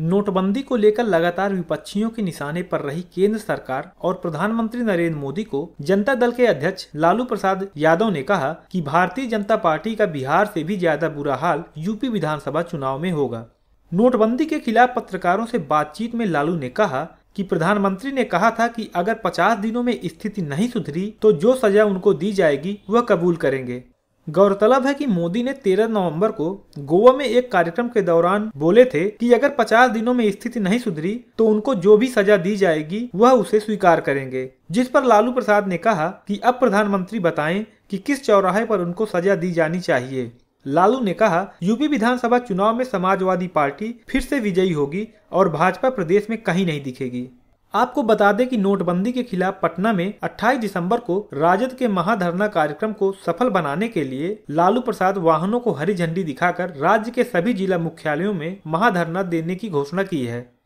नोटबंदी को लेकर लगातार विपक्षियों के निशाने पर रही केंद्र सरकार और प्रधानमंत्री नरेंद्र मोदी को जनता दल के अध्यक्ष लालू प्रसाद यादव ने कहा कि भारतीय जनता पार्टी का बिहार से भी ज्यादा बुरा हाल यूपी विधानसभा चुनाव में होगा नोटबंदी के खिलाफ पत्रकारों से बातचीत में लालू ने कहा कि प्रधानमंत्री ने कहा था कि अगर 50 दिनों में स्थिति नहीं सुधरी तो जो सजा उनको दी जाएगी वह कबूल करेंगे गौरतलब है कि मोदी ने 13 नवंबर को गोवा में एक कार्यक्रम के दौरान बोले थे कि अगर 50 दिनों में स्थिति नहीं सुधरी तो उनको जो भी सजा दी जाएगी वह उसे स्वीकार करेंगे जिस पर लालू प्रसाद ने कहा कि अब प्रधानमंत्री बताएं कि किस चौराहे पर उनको सजा दी जानी चाहिए लालू ने कहा यूपी विधानसभा चुनाव में समाजवादी पार्टी फिर से विजयी होगी और भाजपा प्रदेश में कहीं नहीं दिखेगी आपको बता दें कि नोटबंदी के खिलाफ पटना में 28 दिसंबर को राजद के महाधरना कार्यक्रम को सफल बनाने के लिए लालू प्रसाद वाहनों को हरी झंडी दिखाकर राज्य के सभी जिला मुख्यालयों में महाधरना देने की घोषणा की है